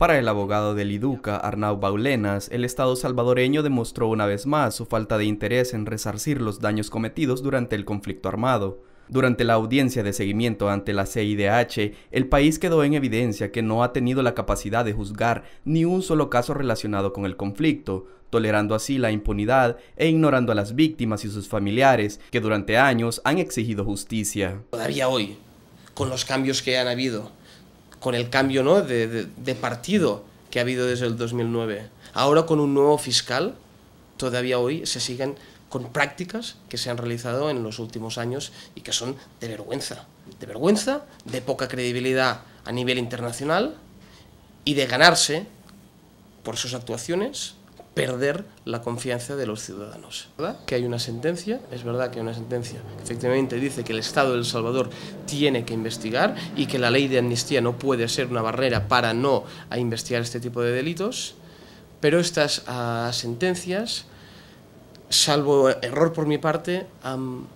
Para el abogado del IDUCA, Arnau Baulenas, el Estado salvadoreño demostró una vez más su falta de interés en resarcir los daños cometidos durante el conflicto armado. Durante la audiencia de seguimiento ante la CIDH, el país quedó en evidencia que no ha tenido la capacidad de juzgar ni un solo caso relacionado con el conflicto, tolerando así la impunidad e ignorando a las víctimas y sus familiares que durante años han exigido justicia. Todavía hoy, con los cambios que han habido, con el cambio ¿no? de, de partido que ha habido desde el 2009. Ahora con un nuevo fiscal, todavía hoy se siguen con prácticas que se han realizado en los últimos años y que son de vergüenza. De vergüenza, de poca credibilidad a nivel internacional y de ganarse por sus actuaciones perder la confianza de los ciudadanos. ¿Verdad? Que hay una sentencia, es verdad que hay una sentencia, que efectivamente dice que el Estado de El Salvador tiene que investigar y que la ley de amnistía no puede ser una barrera para no a investigar este tipo de delitos, pero estas ah, sentencias, salvo error por mi parte, han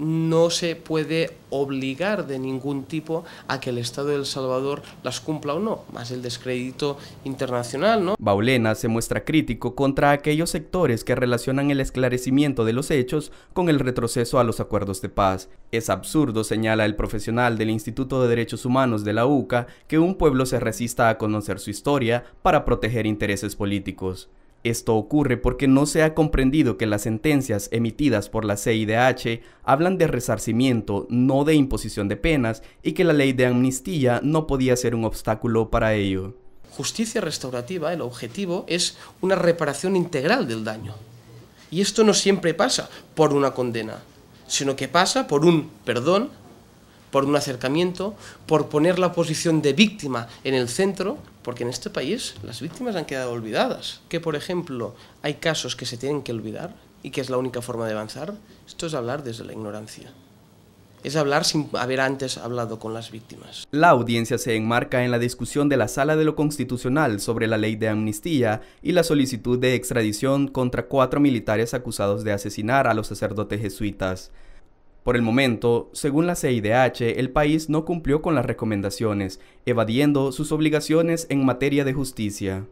no se puede obligar de ningún tipo a que el Estado de El Salvador las cumpla o no, más el descrédito internacional, ¿no? Baulena se muestra crítico contra aquellos sectores que relacionan el esclarecimiento de los hechos con el retroceso a los acuerdos de paz. Es absurdo, señala el profesional del Instituto de Derechos Humanos de la UCA, que un pueblo se resista a conocer su historia para proteger intereses políticos. Esto ocurre porque no se ha comprendido que las sentencias emitidas por la CIDH hablan de resarcimiento, no de imposición de penas, y que la ley de amnistía no podía ser un obstáculo para ello. Justicia restaurativa, el objetivo es una reparación integral del daño. Y esto no siempre pasa por una condena, sino que pasa por un perdón por un acercamiento, por poner la posición de víctima en el centro, porque en este país las víctimas han quedado olvidadas. Que, por ejemplo, hay casos que se tienen que olvidar y que es la única forma de avanzar. Esto es hablar desde la ignorancia es hablar sin haber antes hablado con las víctimas. La audiencia se enmarca en la discusión de la Sala de lo Constitucional sobre la ley de amnistía y la solicitud de extradición contra cuatro militares acusados de asesinar a los sacerdotes jesuitas. Por el momento, según la CIDH, el país no cumplió con las recomendaciones, evadiendo sus obligaciones en materia de justicia.